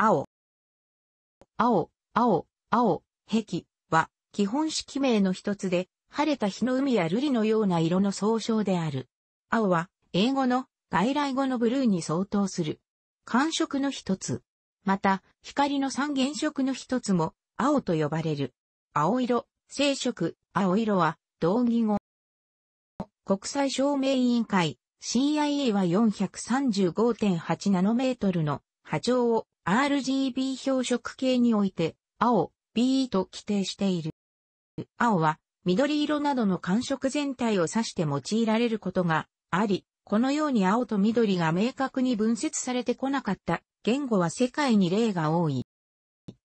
青。青、青、青、壁は基本式名の一つで、晴れた日の海や瑠璃のような色の総称である。青は英語の外来語のブルーに相当する。寒色の一つ。また、光の三原色の一つも、青と呼ばれる。青色、青色、青色は、同義語。国際証明委員会、CIA は435.8ナノメートルの波長を RGB 表色系において、青、B と規定している。青は、緑色などの感触全体を指して用いられることがあり、このように青と緑が明確に分節されてこなかった言語は世界に例が多い。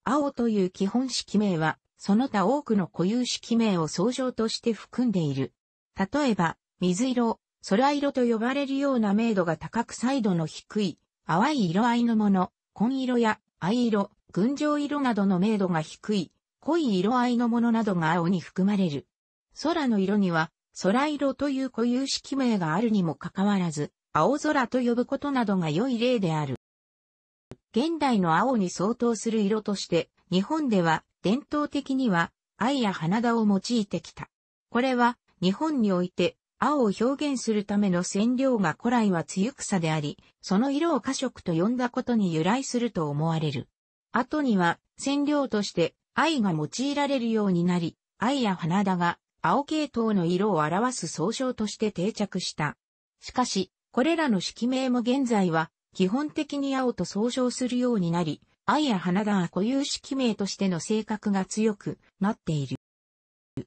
青という基本式名は、その他多くの固有式名を総称として含んでいる。例えば、水色、空色と呼ばれるような明度が高く彩度の低い、淡い色合いのもの、紺色や藍色、群青色などの明度が低い、濃い色合いのものなどが青に含まれる。空の色には、空色という固有式名があるにもかかわらず、青空と呼ぶことなどが良い例である。現代の青に相当する色として、日本では伝統的には、藍や花田を用いてきた。これは、日本において青を表現するための染料が古来は露草であり、その色を過色と呼んだことに由来すると思われる。後には染料として藍が用いられるようになり、藍や花田が青系統の色を表す総称として定着した。しかし、これらの色名も現在は基本的に青と総称するようになり、愛や花田は固有色名としての性格が強くなっている。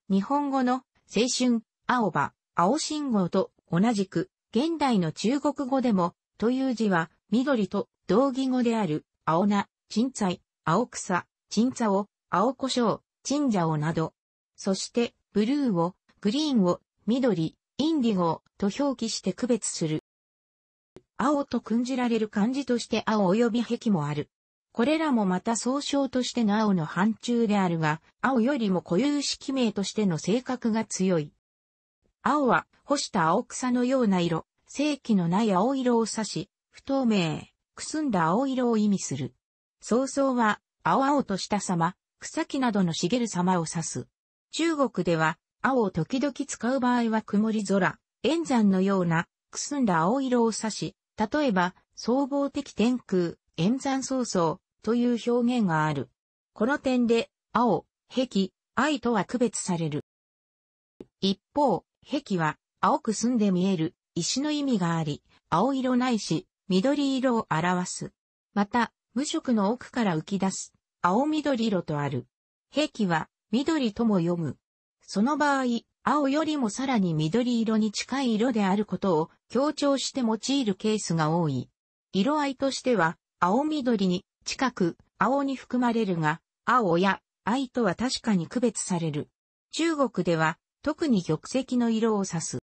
日本語の青春、青葉、青信号と同じく、現代の中国語でも、という字は、緑と同義語である、青菜、鎮菜、青草、鎮茶を、青胡椒、鎮茶をなど。そして、ブルーを、グリーンを、緑、インディゴと表記して区別する。青と訓じられる漢字として青及び壁もある。これらもまた総称としての青の範疇であるが、青よりも固有式名としての性格が強い。青は、干した青草のような色、正気のない青色を指し、不透明、くすんだ青色を意味する。曹操は、青々とした様、草木などの茂る様を指す。中国では、青を時々使う場合は曇り空、円山のような、くすんだ青色を指し、例えば、総合的天空、円山曹操という表現がある。この点で、青、壁、愛とは区別される。一方、壁は青く澄んで見える石の意味があり、青色ないし緑色を表す。また、無色の奥から浮き出す青緑色とある。壁は緑とも読む。その場合、青よりもさらに緑色に近い色であることを強調して用いるケースが多い。色合いとしては、青緑に近く青に含まれるが、青や愛とは確かに区別される。中国では特に玉石の色を指す。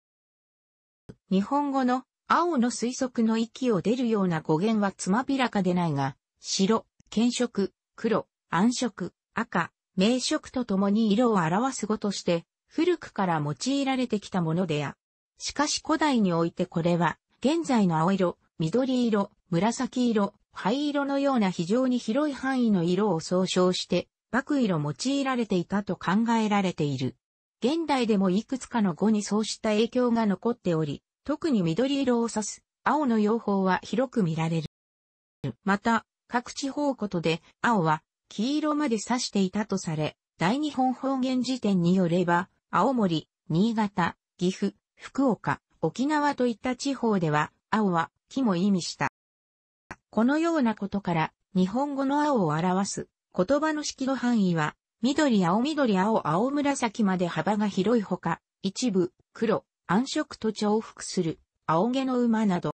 日本語の青の推測の息を出るような語源はつまびらかでないが、白、検色、黒、暗色、赤、名色とともに色を表す語として、古くから用いられてきたものであ。しかし古代においてこれは、現在の青色、緑色、紫色、灰色のような非常に広い範囲の色を総称して、爆色用いられていたと考えられている。現代でもいくつかの語にそうした影響が残っており、特に緑色を指す青の用法は広く見られる。また、各地方ことで青は黄色まで指していたとされ、大日本方言辞典によれば、青森、新潟、岐阜、福岡、沖縄といった地方では、青は木も意味した。このようなことから、日本語の青を表す言葉の式の範囲は緑青緑青青紫まで幅が広いほか、一部、黒、暗色と重複する、青毛の馬など。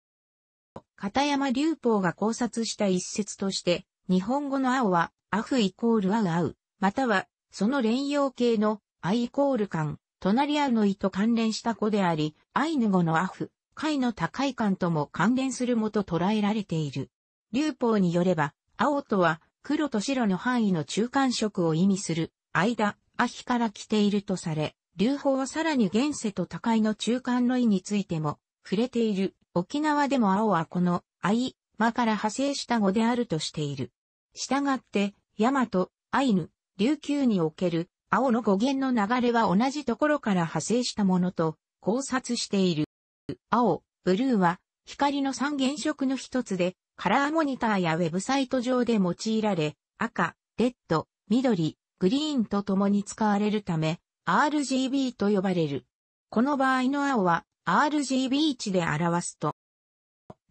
片山隆法が考察した一節として、日本語の青は、アフイコールアウアウ、または、その連用形の、アイコール感、隣合うの意と関連した子であり、アイヌ語のアフ、貝の高い感とも関連するもと捉えられている。流法によれば、青とは、黒と白の範囲の中間色を意味する、間、アヒから来ているとされ、流法はさらに現世と高いの中間の意についても触れている。沖縄でも青はこの、愛、間から派生した語であるとしている。したがって、大和、アイヌ、琉球における、青の語源の流れは同じところから派生したものと考察している。青、ブルーは、光の三原色の一つで、カラーモニターやウェブサイト上で用いられ、赤、レッド、緑、グリーンと共に使われるため、RGB と呼ばれる。この場合の青は RGB 値で表すと、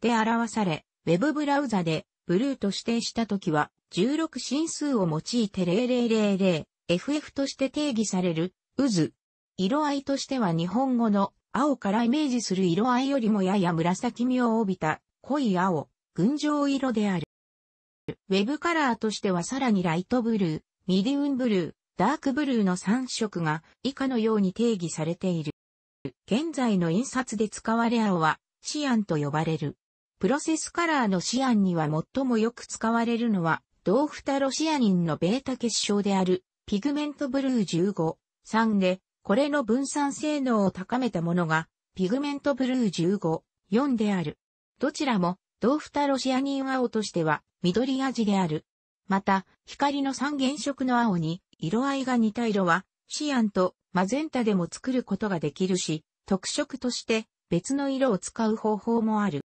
で表され、ウェブブラウザでブルーと指定したときは、16進数を用いて 0000FF として定義される渦。色合いとしては日本語の青からイメージする色合いよりもやや紫味を帯びた濃い青。群青色である。ウェブカラーとしてはさらにライトブルー、ミディウンブルー、ダークブルーの3色が以下のように定義されている。現在の印刷で使われ青はシアンと呼ばれる。プロセスカラーのシアンには最もよく使われるのは、ドーフタロシアニンのベータ結晶であるピグメントブルー15、3で、これの分散性能を高めたものが、ピグメントブルー15、4である。どちらもドーフタロシアニン青としては緑味である。また、光の三原色の青に色合いが似た色は、シアンとマゼンタでも作ることができるし、特色として別の色を使う方法もある。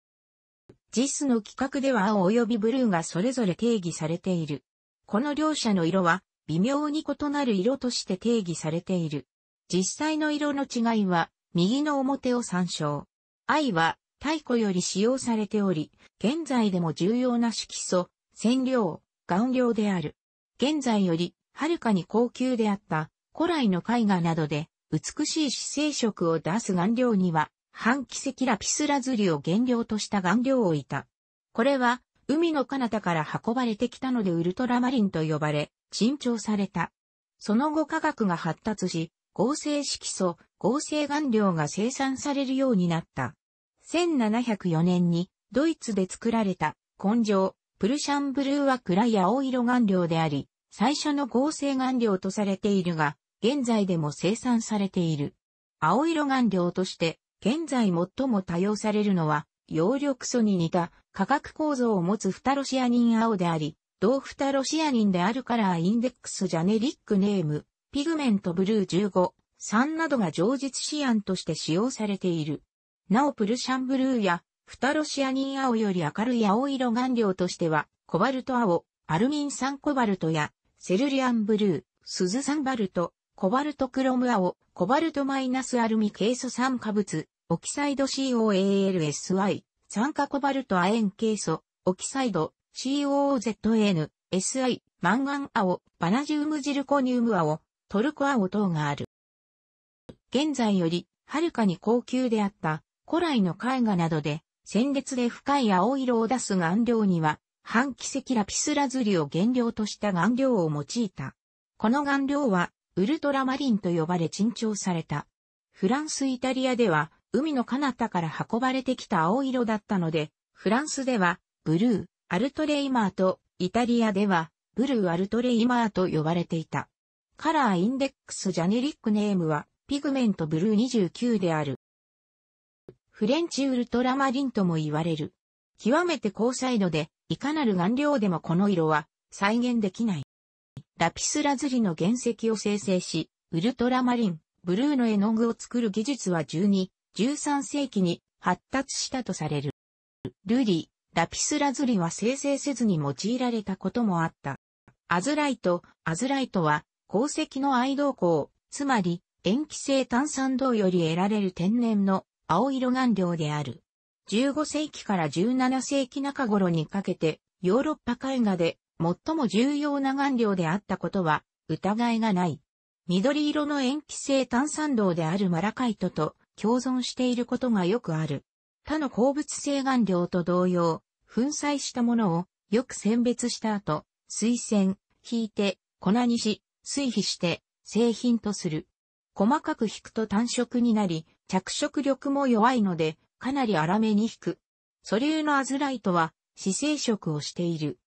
JIS の規格では青及びブルーがそれぞれ定義されている。この両者の色は微妙に異なる色として定義されている。実際の色の違いは、右の表を参照。I は太古より使用されており、現在でも重要な色素、染料、顔料である。現在より、はるかに高級であった、古来の絵画などで、美しい姿勢色を出す顔料には、半奇跡ラピスラズリを原料とした顔料を置いた。これは、海の彼方から運ばれてきたのでウルトラマリンと呼ばれ、珍重された。その後科学が発達し、合成色素、合成顔料が生産されるようになった。1704年にドイツで作られた根性、プルシャンブルーは暗い青色顔料であり、最初の合成顔料とされているが、現在でも生産されている。青色顔料として、現在最も多用されるのは、葉緑素に似た化学構造を持つフタロシアニン青であり、同フタロシアニンであるカラーインデックスジャネリックネーム、ピグメントブルー15、3などが常実試案として使用されている。なおプルシャンブルーや、フタロシアニン青より明るい青色顔料としては、コバルト青、アルミン酸コバルトや、セルリアンブルー、スズサンバルト、コバルトクロム青、コバルトマイナスアルミケイ素酸化物、オキサイド COALSY、酸化コバルト亜鉛ケイ素、オキサイド COOZN、SI、マンガン青、バナジウムジルコニウム青、トルコ青等がある。現在より、はるかに高級であった、古来の絵画などで、鮮烈で深い青色を出す顔料には、半奇跡ラピスラズリを原料とした顔料を用いた。この顔料は、ウルトラマリンと呼ばれ珍重された。フランス・イタリアでは、海の彼方から運ばれてきた青色だったので、フランスでは、ブルー、アルトレイマーと、イタリアでは、ブルーアルトレイマーと呼ばれていた。カラーインデックスジャネリックネームは、ピグメントブルー29である。フレンチウルトラマリンとも言われる。極めて高彩度で、いかなる顔料でもこの色は再現できない。ラピスラズリの原石を生成し、ウルトラマリン、ブルーの絵の具を作る技術は12、13世紀に発達したとされる。ルリ、ラピスラズリは生成せずに用いられたこともあった。アズライト、アズライトは、鉱石の愛動光、つまり、塩基性炭酸銅より得られる天然の青色顔料である。15世紀から17世紀中頃にかけて、ヨーロッパ絵画で最も重要な顔料であったことは疑いがない。緑色の塩基性炭酸銅であるマラカイトと共存していることがよくある。他の鉱物性顔料と同様、粉砕したものをよく選別した後、水洗、引いて、粉にし、水肥して、製品とする。細かく引くと単色になり、着色力も弱いので、かなり粗めに引く。素粒のアズライトは、死生色をしている。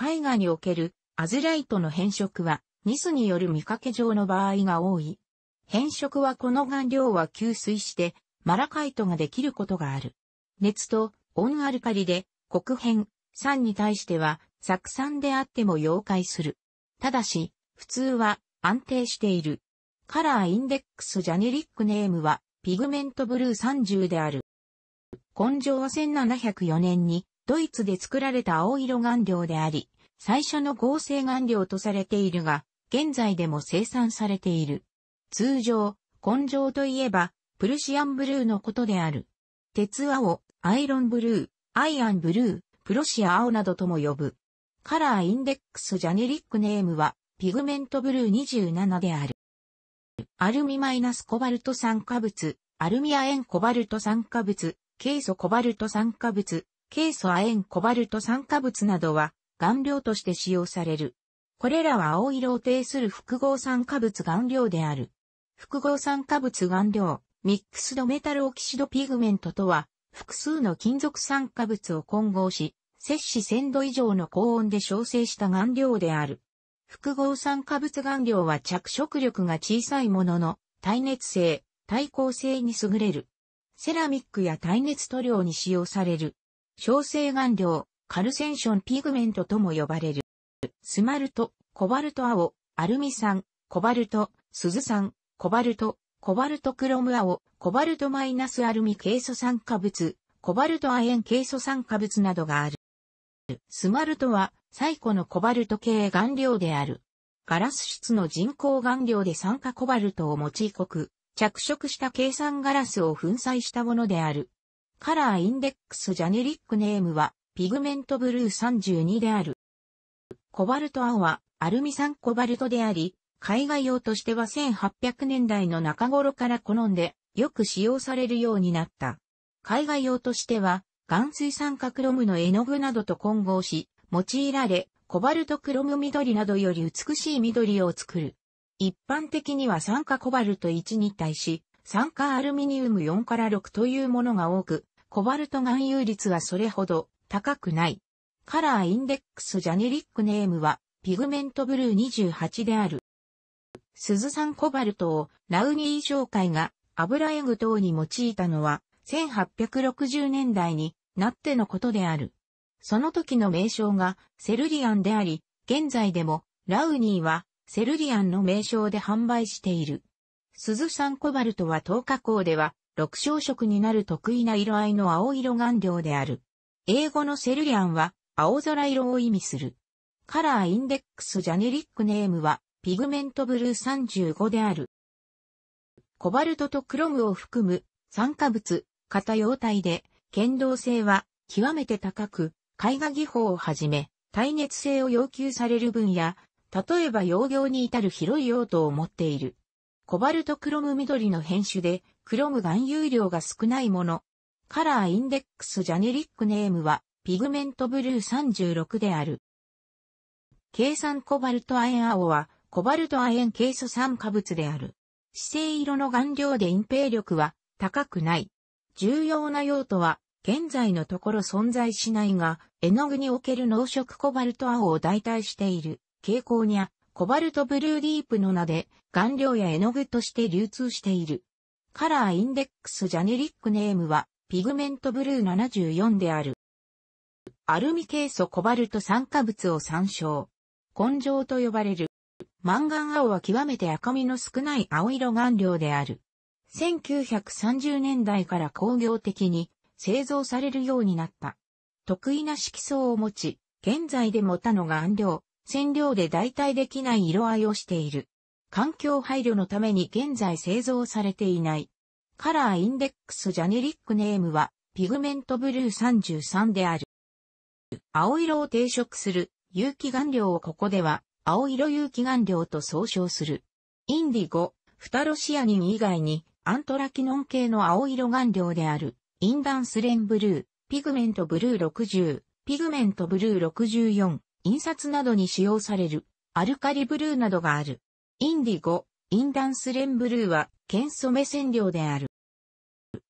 絵画におけるアズライトの変色は、ニスによる見かけ上の場合が多い。変色はこの顔料は吸水して、マラカイトができることがある。熱とオンアルカリで、黒変、酸に対しては、酢酸であっても溶解する。ただし、普通は安定している。カラーインデックスジャネリックネームは、ピグメントブルー30である。根性は1704年に、ドイツで作られた青色顔料であり、最初の合成顔料とされているが、現在でも生産されている。通常、根性といえば、プルシアンブルーのことである。鉄青、アイロンブルー、アイアンブルー、プロシア青などとも呼ぶ。カラーインデックスジャネリックネームは、ピグメントブルー27である。アルミマイナスコバルト酸化物、アルミエンコバルト酸化物、ケイ素コバルト酸化物、ケイ素エンコバルト酸化物などは、顔料として使用される。これらは青色を呈する複合酸化物顔料である。複合酸化物顔料、ミックスドメタルオキシドピグメントとは、複数の金属酸化物を混合し、摂氏1000度以上の高温で焼成した顔料である。複合酸化物顔料は着色力が小さいものの、耐熱性、耐光性に優れる。セラミックや耐熱塗料に使用される。小生顔料、カルセンションピグメントとも呼ばれる。スマルト、コバルト青、アルミ酸、コバルト、鈴酸、コバルト、コバルトクロム青、コバルトマイナスアルミケイ素酸化物、コバルト亜鉛ケイ素酸化物などがある。スマルトは最古のコバルト系顔料である。ガラス質の人工顔料で酸化コバルトを用いく、着色した計算ガラスを粉砕したものである。カラーインデックスジャネリックネームは、ピグメントブルー32である。コバルト青はアルミ酸コバルトであり、海外用としては1800年代の中頃から好んで、よく使用されるようになった。海外用としては、岩水酸化クロムの絵の具などと混合し、用いられ、コバルトクロム緑などより美しい緑を作る。一般的には酸化コバルト1に対し、酸化アルミニウム4から6というものが多く、コバルト含有率はそれほど高くない。カラーインデックスジャネリックネームはピグメントブルー28である。鈴酸コバルトをラウニー商会が油絵具等に用いたのは1860年代になってのことである。その時の名称がセルリアンであり、現在でもラウニーはセルリアンの名称で販売している。鈴酸コバルトは糖化工では6小色になる得意な色合いの青色顔料である。英語のセルリアンは青空色を意味する。カラーインデックスジャネリックネームはピグメントブルー35である。コバルトとクロムを含む酸化物、型様体で、剣道性は極めて高く、絵画技法をはじめ、耐熱性を要求される分野、例えば洋業に至る広い用途を持っている。コバルトクロム緑の変種で、クロム含有量が少ないもの。カラーインデックスジャネリックネームは、ピグメントブルー36である。計算コバルト亜鉛青は、コバルト亜鉛ケイ素酸化物である。姿勢色の顔料で隠蔽力は高くない。重要な用途は現在のところ存在しないが、絵の具における濃色コバルト青を代替している傾向にゃ、コバルトブルーディープの名で、顔料や絵の具として流通している。カラーインデックスジャネリックネームは、ピグメントブルー74である。アルミケイ素コバルト酸化物を参照。根性と呼ばれる。マンガン青は極めて赤みの少ない青色顔料である。1930年代から工業的に製造されるようになった。得意な色相を持ち、現在でもたの顔料、染料で代替できない色合いをしている。環境配慮のために現在製造されていない。カラーインデックスジャネリックネームはピグメントブルー33である。青色を定色する有機顔料をここでは青色有機顔料と総称する。インディゴ、フタロシアニン以外にアントラキノン系の青色顔料であるインダンスレンブルー、ピグメントブルー60、ピグメントブルー64、印刷などに使用される、アルカリブルーなどがある。インディゴ、インダンスレンブルーは、剣染め染料である。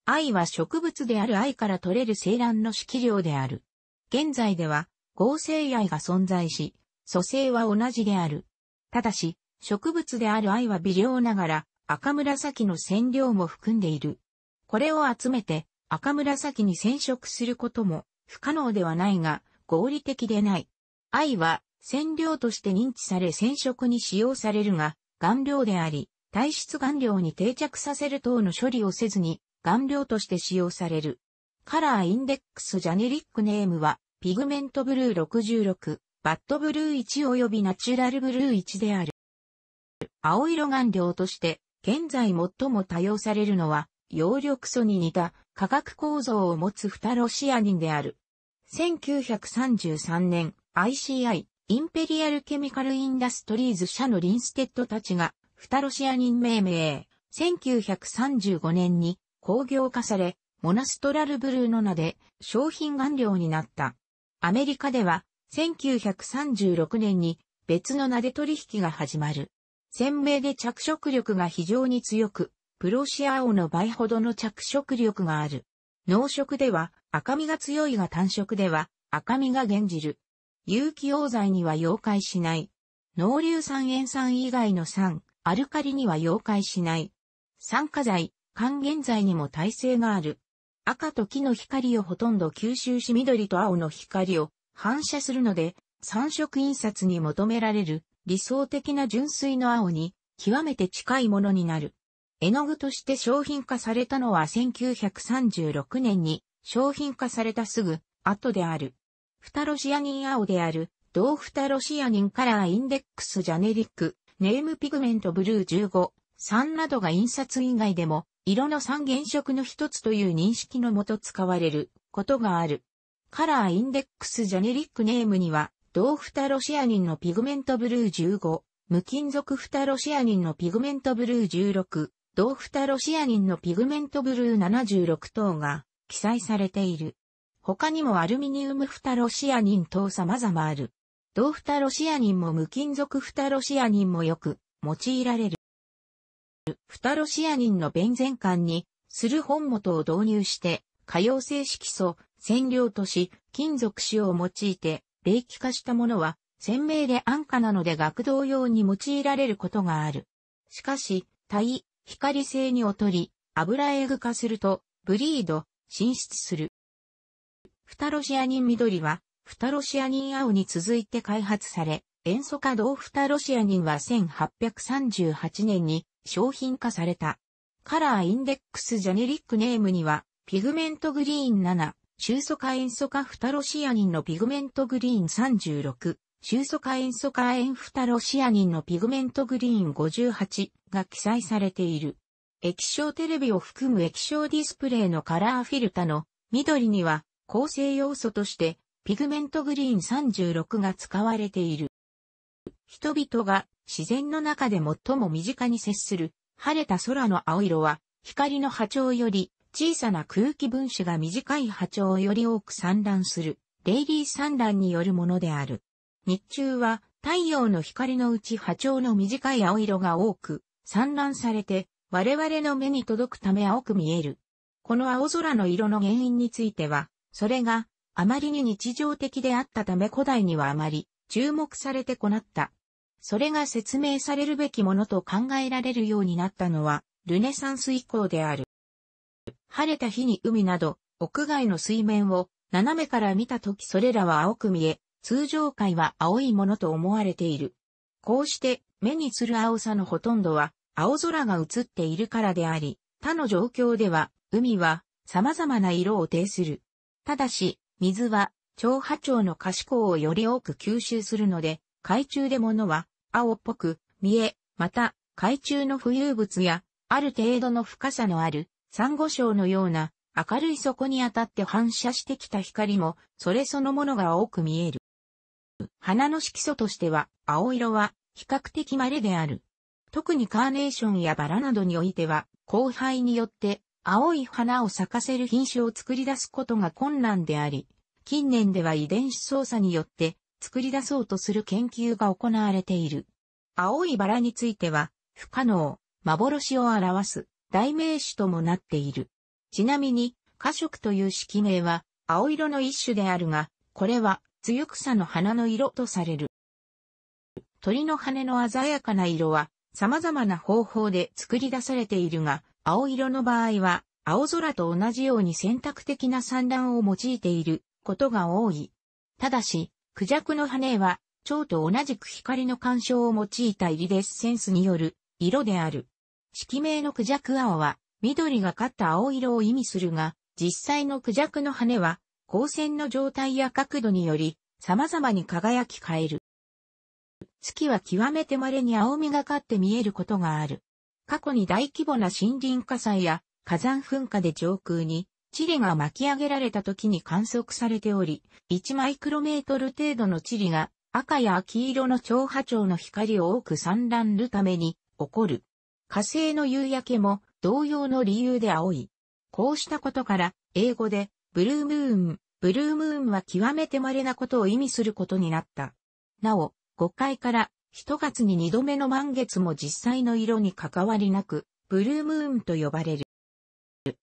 藍は植物である藍から取れる青卵の色料である。現在では、合成藍が存在し、素性は同じである。ただし、植物である藍は微量ながら、赤紫の染料も含んでいる。これを集めて、赤紫に染色することも不可能ではないが合理的でない。藍は染料として認知され染色に使用されるが、顔料であり、体質顔料に定着させる等の処理をせずに、顔料として使用される。カラーインデックスジャネリックネームは、ピグメントブルー66、バッドブルー1及びナチュラルブルー1である。青色顔料として、現在最も多用されるのは、葉緑素に似た化学構造を持つフタロシア人である。1933年、ICI、インペリアルケミカルインダストリーズ社のリンステッドたちが、フタロシア人命名。1935年に工業化され、モナストラルブルーの名で商品顔料になった。アメリカでは1936年に別の名で取引が始まる。鮮明で着色力が非常に強く、プロシアオの倍ほどの着色力がある。濃色では赤みが強いが単色では赤みが減じる。有機溶剤には溶解しない。濃硫酸塩酸以外の酸、アルカリには溶解しない。酸化剤、還元剤にも耐性がある。赤と木の光をほとんど吸収し緑と青の光を反射するので、三色印刷に求められる理想的な純粋の青に極めて近いものになる。絵の具として商品化されたのは1936年に商品化されたすぐ後である。フタロシアニン青である、同フタロシアニンカラーインデックスジャネリック、ネームピグメントブルー15、3などが印刷以外でも、色の三原色の一つという認識のもと使われることがある。カラーインデックスジャネリックネームには、同フタロシアニンのピグメントブルー15、無金属フタロシアニンのピグメントブルー16、同蓋ロシア人のピグメントブルー76等が記載されている。他にもアルミニウム蓋ロシア人等様々ある。フ蓋ロシア人も無金属蓋ロシア人もよく用いられる。蓋ロシア人の弁前管にする本元を導入して、可用性色素、染料とし、金属種を用いて、冷気化したものは、鮮明で安価なので学童用に用いられることがある。しかし、対光性に劣り、油絵具化すると、ブリード、進出する。フタロシアニン緑は、フタロシアニン青に続いて開発され、塩素化銅フタロシアニンは1838年に商品化された。カラーインデックスジャネリックネームには、ピグメントグリーン7、中素化塩素化フタロシアニンのピグメントグリーン36、臭素化塩素化塩フタロシアニンのピグメントグリーン58が記載されている。液晶テレビを含む液晶ディスプレイのカラーフィルタの緑には構成要素としてピグメントグリーン36が使われている。人々が自然の中で最も身近に接する晴れた空の青色は光の波長より小さな空気分子が短い波長より多く散乱するレイリー散乱によるものである。日中は太陽の光のうち波長の短い青色が多く散乱されて我々の目に届くため青く見える。この青空の色の原因については、それがあまりに日常的であったため古代にはあまり注目されてこなった。それが説明されるべきものと考えられるようになったのは、ルネサンス以降である。晴れた日に海など、屋外の水面を斜めから見た時それらは青く見え、通常界は青いものと思われている。こうして目にする青さのほとんどは青空が映っているからであり、他の状況では海は様々な色を呈する。ただし、水は超波長の可視光をより多く吸収するので、海中でものは青っぽく見え、また海中の浮遊物やある程度の深さのある珊瑚礁のような明るい底に当たって反射してきた光もそれそのものが多く見える。花の色素としては、青色は比較的稀である。特にカーネーションやバラなどにおいては、交配によって青い花を咲かせる品種を作り出すことが困難であり、近年では遺伝子操作によって作り出そうとする研究が行われている。青いバラについては、不可能、幻を表す代名詞ともなっている。ちなみに、花色という色名は青色の一種であるが、これは強草の花の色とされる。鳥の羽の鮮やかな色は様々な方法で作り出されているが、青色の場合は青空と同じように選択的な産卵を用いていることが多い。ただし、クジャクの羽は蝶と同じく光の干渉を用いたイリデッセンスによる色である。色名のクジャク青は緑がかった青色を意味するが、実際のクジャクの羽は光線の状態や角度により様々に輝き変える。月は極めて稀に青みがかって見えることがある。過去に大規模な森林火災や火山噴火で上空にリが巻き上げられた時に観測されており、1マイクロメートル程度のリが赤や黄色の超波長の光を多く散乱るために起こる。火星の夕焼けも同様の理由で青い。こうしたことから、英語でブルームーン、ブルームーンは極めて稀なことを意味することになった。なお、5回から1月に2度目の満月も実際の色に関わりなく、ブルームーンと呼ばれる。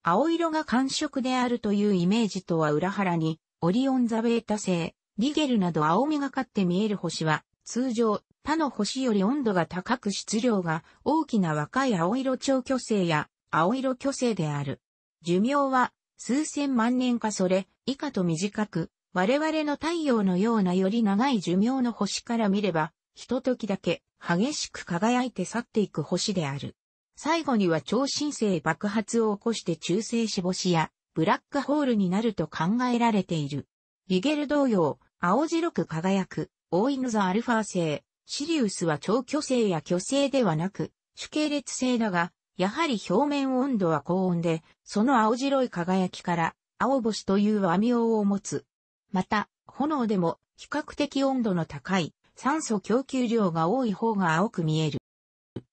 青色が寒色であるというイメージとは裏腹に、オリオン座ベータ星、リゲルなど青みがかって見える星は、通常、他の星より温度が高く質量が大きな若い青色超巨星や青色巨星である。寿命は数千万年かそれ以下と短く、我々の太陽のようなより長い寿命の星から見れば、一時だけ激しく輝いて去っていく星である。最後には超新星爆発を起こして中性子星やブラックホールになると考えられている。リゲル同様、青白く輝く、オイヌザアルファ星、シリウスは超巨星や巨星ではなく、主系列星だが、やはり表面温度は高温で、その青白い輝きから、青星という和名を持つ。また、炎でも比較的温度の高い酸素供給量が多い方が青く見える。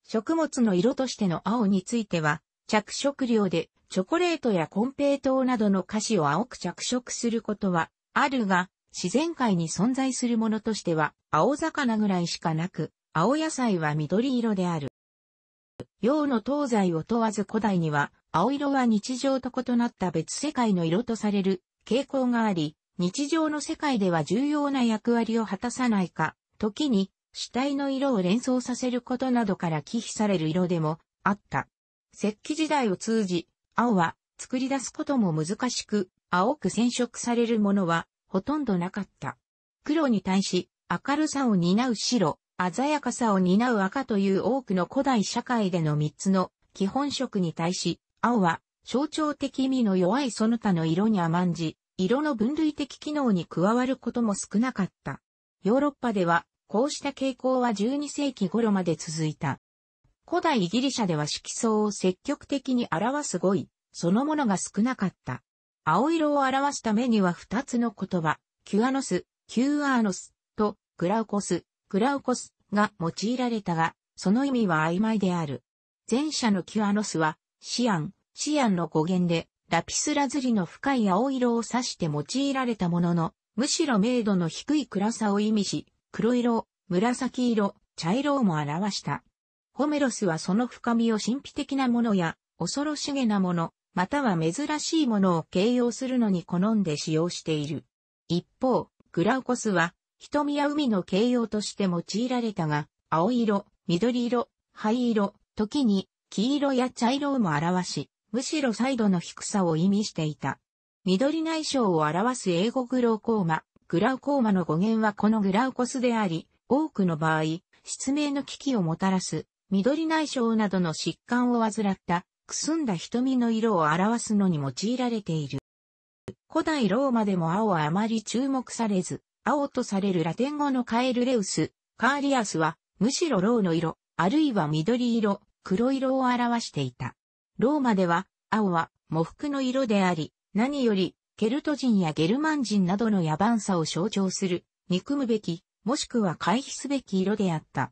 食物の色としての青については、着色料でチョコレートやコンペイトーなどの菓子を青く着色することはあるが、自然界に存在するものとしては青魚ぐらいしかなく、青野菜は緑色である。洋の東西を問わず古代には、青色は日常と異なった別世界の色とされる傾向があり、日常の世界では重要な役割を果たさないか、時に主体の色を連想させることなどから忌避される色でもあった。石器時代を通じ、青は作り出すことも難しく、青く染色されるものはほとんどなかった。黒に対し明るさを担う白、鮮やかさを担う赤という多くの古代社会での3つの基本色に対し、青は象徴的意味の弱いその他の色に甘んじ、色の分類的機能に加わることも少なかった。ヨーロッパでは、こうした傾向は12世紀頃まで続いた。古代ギリシャでは色相を積極的に表す語彙、そのものが少なかった。青色を表すためには2つの言葉、キュアノス、キューアーノスとグラウコス、グラウコスが用いられたが、その意味は曖昧である。前者のキュアノスは、シアン、シアンの語源で、ラピスラズリの深い青色を指して用いられたものの、むしろ明度の低い暗さを意味し、黒色、紫色、茶色をも表した。ホメロスはその深みを神秘的なものや、恐ろしげなもの、または珍しいものを形容するのに好んで使用している。一方、グラウコスは、瞳や海の形容として用いられたが、青色、緑色、灰色、時に黄色や茶色をも表し、むしろ彩度の低さを意味していた。緑内障を表す英語グローコーマ、グラウコーマの語源はこのグラウコスであり、多くの場合、失明の危機をもたらす、緑内障などの疾患を患った、くすんだ瞳の色を表すのに用いられている。古代ローマでも青はあまり注目されず、青とされるラテン語のカエルレウス、カーリアスは、むしろローの色、あるいは緑色、黒色を表していた。ローマでは、青は、模服の色であり、何より、ケルト人やゲルマン人などの野蛮さを象徴する、憎むべき、もしくは回避すべき色であった。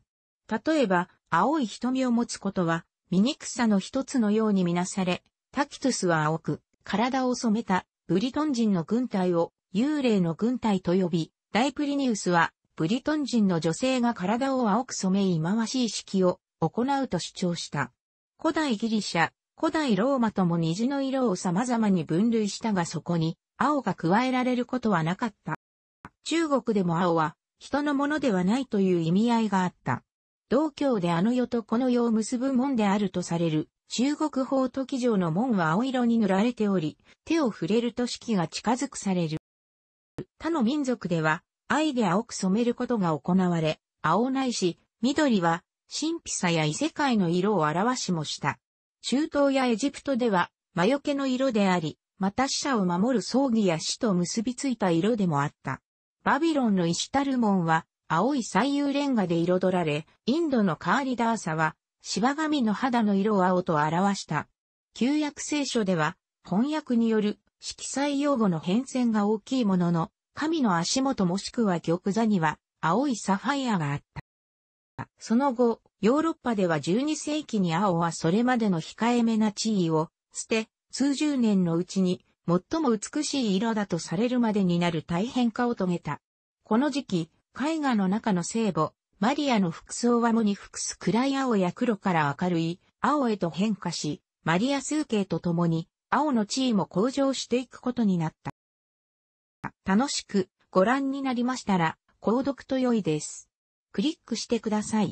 例えば、青い瞳を持つことは、醜さの一つのようにみなされ、タキトゥスは青く、体を染めた、ブリトン人の軍隊を、幽霊の軍隊と呼び、大プリニウスは、ブリトン人の女性が体を青く染め忌まわしい式を行うと主張した。古代ギリシャ、古代ローマとも虹の色を様々に分類したがそこに青が加えられることはなかった。中国でも青は人のものではないという意味合いがあった。道教であの世とこの世を結ぶ門であるとされる中国法時上の門は青色に塗られており、手を触れると式が近づくされる。他の民族では、デで青く染めることが行われ、青ないし、緑は、神秘さや異世界の色を表しもした。中東やエジプトでは、魔除けの色であり、また死者を守る葬儀や死と結びついた色でもあった。バビロンのイシュタルモンは、青い左右レンガで彩られ、インドのカーリダーサは、芝神の肌の色を青と表した。旧約聖書では、翻訳による色彩用語の変遷が大きいものの、神の足元もしくは玉座には青いサファイアがあった。その後、ヨーロッパでは12世紀に青はそれまでの控えめな地位を捨て、数十年のうちに最も美しい色だとされるまでになる大変化を遂げた。この時期、絵画の中の聖母、マリアの服装はもに服す暗い青や黒から明るい青へと変化し、マリア数形とともに青の地位も向上していくことになった。楽しくご覧になりましたら、購読と良いです。クリックしてください。